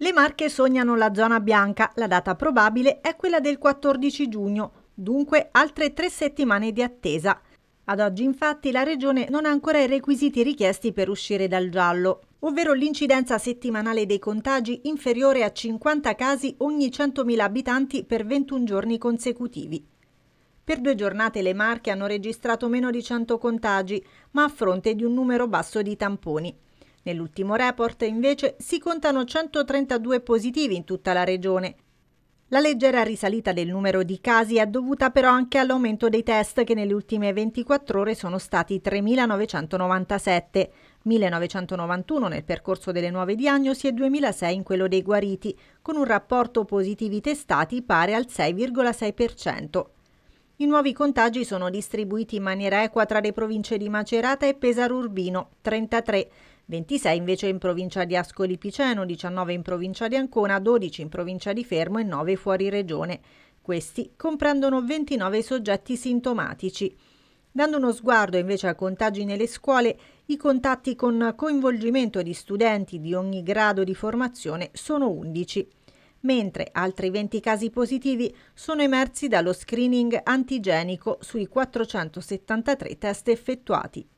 Le Marche sognano la zona bianca, la data probabile è quella del 14 giugno, dunque altre tre settimane di attesa. Ad oggi infatti la Regione non ha ancora i requisiti richiesti per uscire dal giallo, ovvero l'incidenza settimanale dei contagi inferiore a 50 casi ogni 100.000 abitanti per 21 giorni consecutivi. Per due giornate le Marche hanno registrato meno di 100 contagi, ma a fronte di un numero basso di tamponi. Nell'ultimo report, invece, si contano 132 positivi in tutta la regione. La leggera risalita del numero di casi è dovuta però anche all'aumento dei test che nelle ultime 24 ore sono stati 3.997, 1.991 nel percorso delle nuove diagnosi e 2.006 in quello dei guariti, con un rapporto positivi testati pari al 6,6%. I nuovi contagi sono distribuiti in maniera equa tra le province di Macerata e Pesaro Urbino, 33, 26 invece in provincia di Ascoli Piceno, 19 in provincia di Ancona, 12 in provincia di Fermo e 9 fuori regione. Questi comprendono 29 soggetti sintomatici. Dando uno sguardo invece ai contagi nelle scuole, i contatti con coinvolgimento di studenti di ogni grado di formazione sono 11 mentre altri 20 casi positivi sono emersi dallo screening antigenico sui 473 test effettuati.